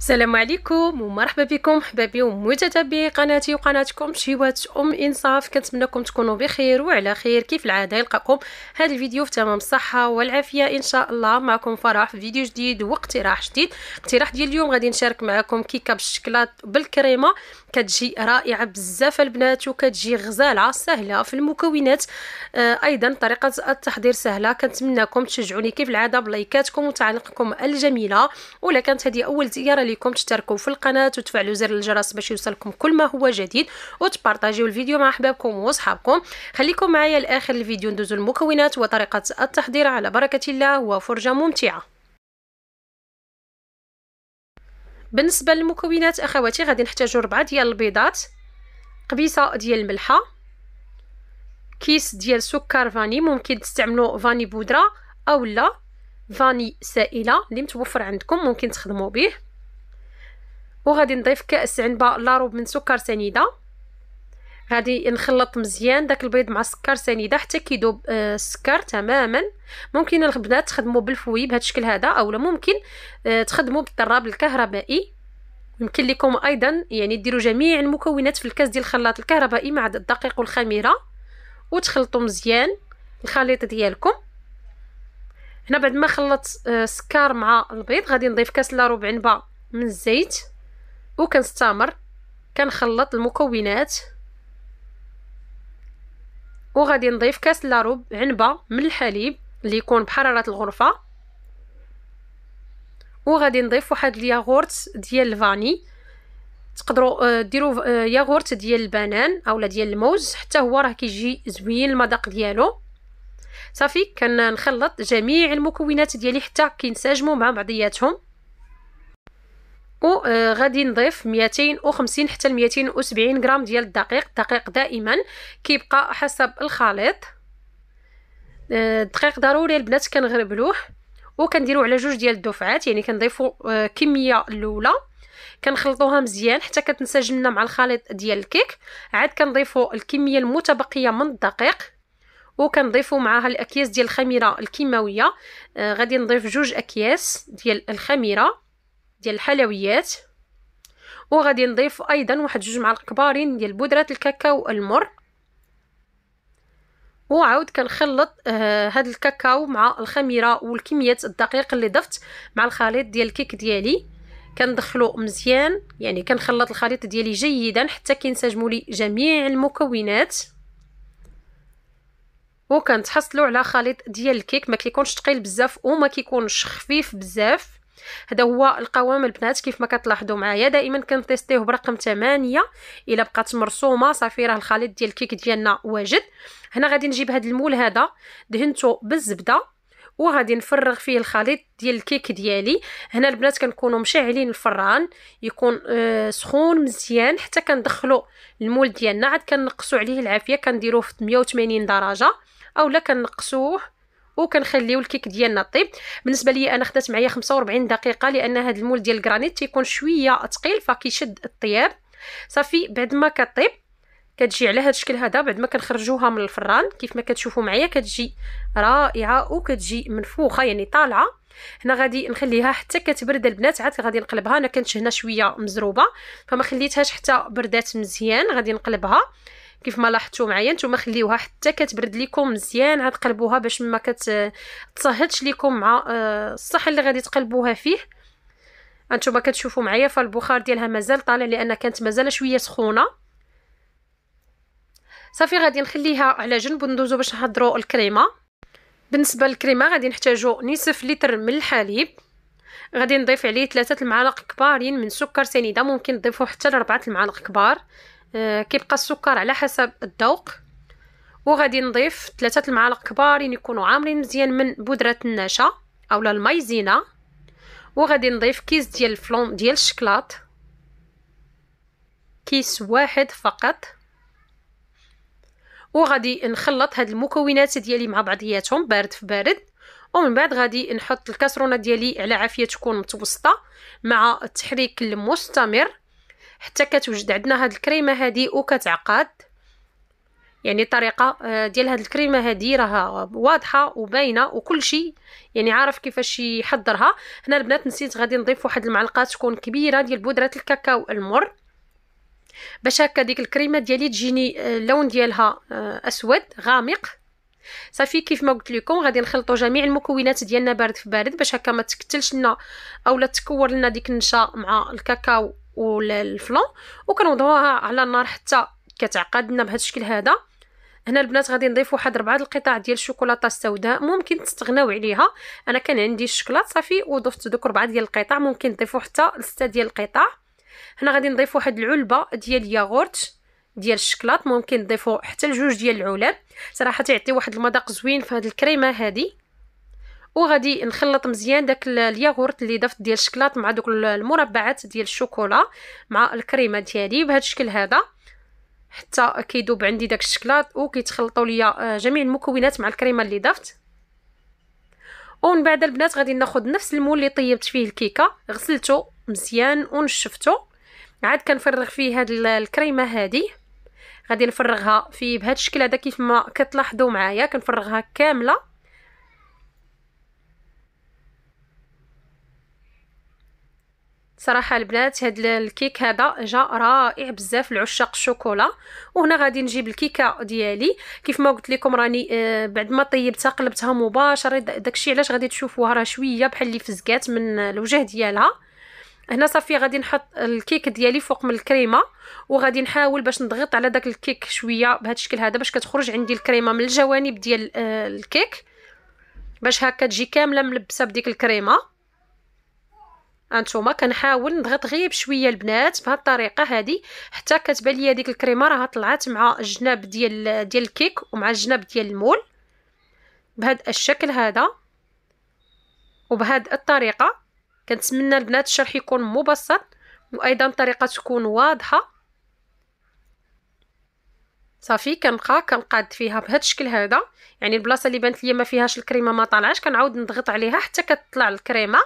السلام عليكم ومرحبا بكم حبابي ومتتبعي قناتي وقناتكم شيوات ام انصاف كنتمنىكم تكونوا بخير وعلى خير كيف العاده يلقاكم هذا الفيديو في تمام الصحه والعافيه ان شاء الله معكم فرح في فيديو جديد واقتراح جديد اقتراح ديال اليوم غادي نشارك معكم كيكه بالشكلاط بالكريمه كتجي رائعه بزاف البنات وكتجي غزاله سهله في المكونات آه ايضا طريقه التحضير سهله كنتمنىكم تشجعوني كيف العاده بلايكاتكم وتعليقكم الجميله ولا كانت هذه اول زياره ليكم تشتركوا في القناه وتفعلوا زر الجرس باش يوصلكم كل ما هو جديد وتبارطاجيو الفيديو مع احبابكم واصحابكم خليكم معايا لاخر الفيديو ندوزوا المكونات وطريقه التحضير على بركه الله وفرجه ممتعه بالنسبه للمكونات اخواتي غادي نحتاجوا ربعه ديال البيضات قبيصه ديال الملحه كيس ديال سكر فاني ممكن تستعملوا فاني بودره اولا فاني سائله اللي متوفر عندكم ممكن تخدموا به وغادي نضيف كأس عنبه لاروب من سكر سنيده غادي نخلط مزيان داك البيض مع السكر سنيده حتى كيذوب آه، السكر تماما ممكن البنات تخدموا بالفوي بهذا الشكل هذا اولا ممكن آه، تخدموا بالضراب الكهربائي يمكن لكم ايضا يعني ديروا جميع المكونات في الكاس ديال الخلاط الكهربائي مع الدقيق والخميره وتخلطوا مزيان الخليط ديالكم هنا بعد ما خلطت آه، السكر مع البيض غادي نضيف كاس لا ربع عنبه من الزيت وكنستمر كنخلط المكونات وغادي نضيف كاس لارب عنبه من الحليب اللي يكون بحراره الغرفه وغادي نضيف واحد الياغورت ديال الفاني تقدروا آه، ديروا آه، ياغورت ديال البنان اولا ديال الموز حتى هو راه كيجي زوين المذاق ديالو صافي كنخلط جميع المكونات ديالي حتى كينسجموا مع بعضياتهم وغادي آه، نضيف 250 حتى 270 غرام ديال الدقيق الدقيق دائما كيبقى حسب الخليط آه، الدقيق ضروري البنات كنغربلوه وكنديروا على جوج ديال الدفعات يعني كنضيفو آه، كميه الاولى كنخلطوها مزيان حتى كتنسجم لنا مع الخليط ديال الكيك عاد كنضيفو الكميه المتبقيه من الدقيق وكنضيفوا معاها الاكياس ديال الخميره الكيماويه آه غادي نضيف جوج اكياس ديال الخميره ديال الحلويات وغادي نضيف ايضا واحد جوج معالق كبارين ديال بودره الكاكاو المر وعاود كنخلط آه هاد الكاكاو مع الخميره والكميات الدقيق اللي ضفت مع الخليط ديال الكيك ديالي كندخلو مزيان يعني كنخلط الخليط ديالي جيدا حتى كينسجموا لي جميع المكونات وكنتحصلوا على خليط ديال الكيك ما كيكونش ثقيل بزاف وما كيكونش خفيف بزاف هذا هو القوام البنات كيف ما كتلاحظوا معايا دائما كنتيستيه برقم 8 الا بقات مرسومه صافي راه الخليط ديال الكيك ديالنا واجد هنا غادي نجيب هذا المول هذا دهنته بالزبده وغادي نفرغ فيه الخليط ديال الكيك ديالي هنا البنات كنكونوا مشعلين الفران يكون آه سخون مزيان حتى كندخلوا المول ديالنا عاد كنقصوا عليه العافيه كنديروه في 180 درجه اولا كنقصوه وكنخليو الكيك ديالنا طيب بالنسبه لي انا خدات معايا 45 دقيقه لان هذا المول ديال الجرانيت تيكون شويه ثقيل فكيشد الطياب صافي بعد ما كطيب كتجي على هذا الشكل هذا بعد ما كنخرجوها من الفران كيف ما كتشوفوا معايا كتجي رائعه وكتجي منفوخه يعني طالعه هنا غادي نخليها حتى كتبرد البنات عاد غادي نقلبها انا كانت هنا شويه مزروبه فما خليتهاش حتى بردات مزيان غادي نقلبها كيف ما لاحظتوا معايا نتوما خليوها حتى كتبرد لكم مزيان عاد قلبوها باش ما كتصهدش لكم مع آه، الصحن اللي غادي تقلبوها فيه انتوما كتشوفوا معايا فالبخار ديالها مازال طالع لان كانت مازال شويه سخونه صافي غادي نخليها على جنب وندوزو باش نحضروا الكريمه بالنسبه للكريمه غادي نحتاجو نصف لتر من الحليب غادي نضيف عليه ثلاثة المعالق كبارين من سكر سنيده ممكن تضيفوا حتى لربعة المعالق كبار آه، كيبقى السكر على حسب الذوق وغادي نضيف ثلاثة المعالق كبارين يعني يكونوا عامرين مزيان من بودرة النشا اولا المايزينا وغادي نضيف كيس ديال الفلون ديال الشكلاط كيس واحد فقط وغادي نخلط هاد المكونات ديالي مع بعضياتهم بارد في بارد ومن بعد غادي نحط الكسرونه ديالي على عافيه تكون متوسطه مع التحريك المستمر حتى كتوجد عندنا هاد الكريمه هادي وكتعقد يعني الطريقه آه، ديال هاد الكريمه هادي راها واضحه وباينه وكل شيء يعني عارف كيفاش يحضرها هنا البنات نسيت غادي نضيف واحد المعلقه تكون كبيره ديال بودره الكاكاو المر باش هكا ديك الكريمه ديالي تجيني آه، اللون ديالها آه، اسود غامق صافي كيف ما قلت لكم غادي نخلطوا جميع المكونات ديالنا بارد في بارد باش هكا ما تكتلش لنا اولا تكور لنا ديك النشا مع الكاكاو والفلون وكنوضعوها على النار حتى كتعقد لنا بهذا الشكل هذا هنا البنات غادي نضيف واحد ربعه القطع ديال الشوكولاته السوداء ممكن تستغناو عليها انا كان عندي الشكلاط صافي وضفت دوك ربعه ديال القطع ممكن تضيفوا حتى لسته ديال القطع هنا غادي نضيف واحد العلبه ديال الياغورت ديال الشكلاط ممكن تضيفوا حتى لجوج ديال العلب صراحه تيعطي واحد المذاق زوين في هذه الكريمه هذه وغادي نخلط مزيان داك الياغورت اللي ضفت ديال الشكلاط مع دوك المربعات ديال الشوكولا مع الكريمه ديالي بهذا الشكل هذا حتى كيدوب عندي داك الشكلاط وكيتخلطوا ليا آه، جميع المكونات مع الكريمه اللي ضفت ومن بعد البنات غادي ناخذ نفس المول اللي طيبت فيه الكيكه غسلته مزيان ونشفته عاد كنفرغ فيه هاد الكريمه هذه غادي نفرغها في بهذا الشكل هذا كيف ما كتلاحظوا معايا كنفرغها كامله صراحه البنات هاد الكيك هذا جا رائع بزاف لعشاق الشوكولا وهنا غادي نجيب الكيكه ديالي كيف ما قلت لكم راني آه بعد ما طيبتها قلبتها مباشره داكشي علاش غادي تشوفوها راه شويه بحال اللي فزقات من الوجه ديالها هنا صافي غادي نحط الكيك ديالي فوق من الكريمه وغادي نحاول باش نضغط على داك الكيك شويه بهذا الشكل هذا باش كتخرج عندي الكريمه من الجوانب ديال آه، الكيك باش هكا تجي كامله ملبسه بديك الكريمه انتوما كنحاول نضغط غير بشويه البنات بهذه الطريقه هذه حتى كتبان لي هذيك الكريمه راها طلعت مع الجناب ديال ديال الكيك ومع الجناب ديال المول بهذا الشكل هذا وبهذه الطريقه كنتمنى البنات الشرح يكون مبسط وايضا الطريقه تكون واضحه صافي كنبقى كنقاد فيها بهذا الشكل هذا يعني البلاصه اللي بانت ليا ما فيهاش الكريمه ما طالعاش كنعاود نضغط عليها حتى كتطلع الكريمه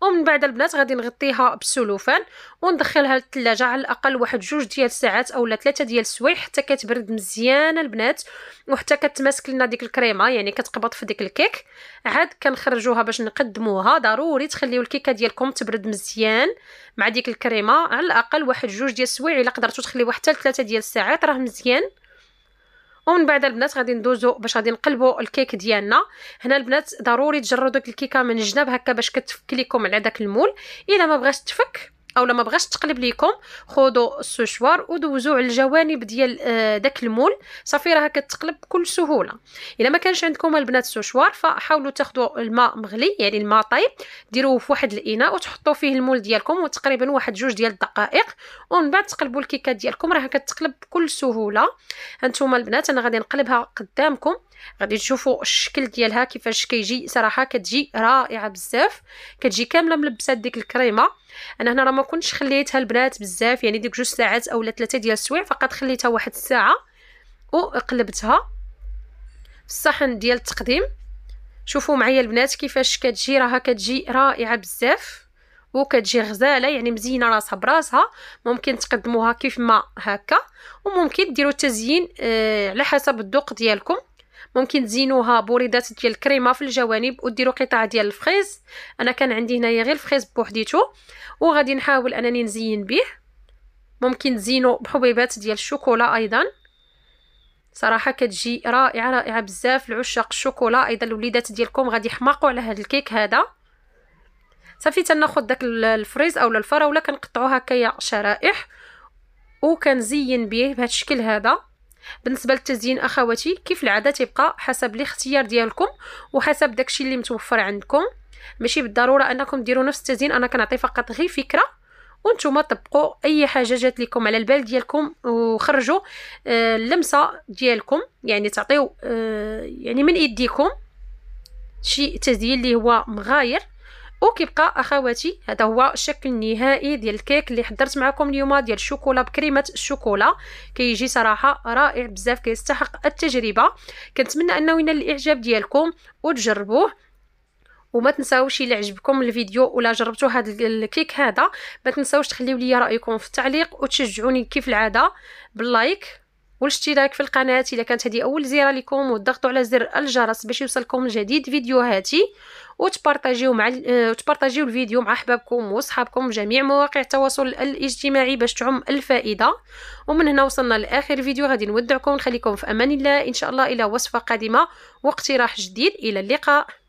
ومن بعد البنات غادي نغطيها بالسلوفان وندخلها للثلاجه على الاقل واحد جوج ديال الساعات اولا ثلاثه ديال السوايع حتى كتبرد مزيان البنات وحتى كتماسك لنا ديك الكريمه يعني كتقبض في ديك الكيك عاد كنخرجوها باش نقدموها ضروري تخليو الكيكه ديالكم تبرد مزيان مع ديك الكريمه على الاقل واحد جوج ديال السوايع الا قدرتو تخليوها حتى لثلاثة ديال الساعات راه مزيان ومن بعد البنات غادي ندوزو باش غادي نقلبو الكيك ديالنا هنا البنات ضروري تجردو الكيكه من الجناب هكا باش كتفك ليكم على داك المول الا ما بغاش تفك او لما بغاش تقلب ليكم خذوا السوشوار ودوزوا على الجوانب ديال آه، داك المول صافي راه كتقلب بكل سهوله الا ما كانش عندكم البنات السوشوار فحاولوا تاخذوا الماء مغلي يعني الماء طايب ديروه في واحد الاناء وتحطوا فيه المول ديالكم وتقريبا واحد جوج ديال الدقائق ومن بعد تقلبوا الكيكات ديالكم راه كتقلب بكل سهوله هانتوما البنات انا غادي نقلبها قدامكم غادي تشوفوا الشكل ديالها كيفاش كيجي صراحه كتجي رائعه بزاف كتجي كامله ملبسه ديك الكريمه انا هنا راه كنتش خليتها البنات بزاف يعني ديك جوج ساعات اولا ثلاثه ديال السوايع فقط خليتها واحد الساعه وقلبتها في الصحن ديال التقديم شوفوا معايا البنات كيفاش كتجي راها كتجي رائعه بزاف وكتجي غزاله يعني مزينه راسها براسها ممكن تقدموها كيف ما هكا وممكن ديروا التزيين آه على حسب الذوق ديالكم ممكن تزينوها بوريدات ديال الكريمه في الجوانب وديروا قطع ديال الفخيز انا كان عندي هنايا غير الفخيز بوحديتو وغادي نحاول انني نزين به ممكن تزينوا بحبيبات ديال الشوكولا ايضا صراحه كتجي رائعه رائعه بزاف لعشاق الشوكولا ايضا الوليدات ديالكم غادي يحماقوا على هذا الكيك هذا صافي تناخذ داك الفريز اولا الفراوله كنقطعوها هكايا شرائح وكنزين به بهذا الشكل هذا بالنسبه للتزيين اخواتي كيف العاده تيبقى حسب الاختيار ديالكم وحسب داكشي اللي متوفر عندكم ماشي بالضروره انكم ديروا نفس التزيين انا كنعطي فقط غير فكره وانتم طبقوا اي حاجه جات لكم على البال ديالكم وخرجوا آه، اللمسه ديالكم يعني تعطيو آه، يعني من ايديكم شي تزيين اللي هو مغاير وكيبقى اخواتي هذا هو الشكل النهائي ديال الكيك اللي حضرت معكم اليوم ديال الشوكولا بكريمه الشوكولا كيجي صراحه رائع بزاف كيستحق التجربه كنتمنى انه ينال الاعجاب ديالكم وتجربوه وما تنساوش الا عجبكم الفيديو ولا جربتوا هذا الكيك هذا ما تنساوش تخليو لي رايكم في التعليق وتشجعوني كيف العاده باللايك والاشتراك في القناه اذا كانت هذه اول زياره لكم وتضغطوا على زر الجرس باش يوصلكم جديد فيديوهاتي وتبارطاجيو مع آه، وتبارطاجيو الفيديو مع احبابكم وصحابكم جميع مواقع التواصل الاجتماعي باش تعم الفائده ومن هنا وصلنا لاخر فيديو غادي نودعكم نخليكم في امان الله ان شاء الله الى وصفه قادمه واقتراح جديد الى اللقاء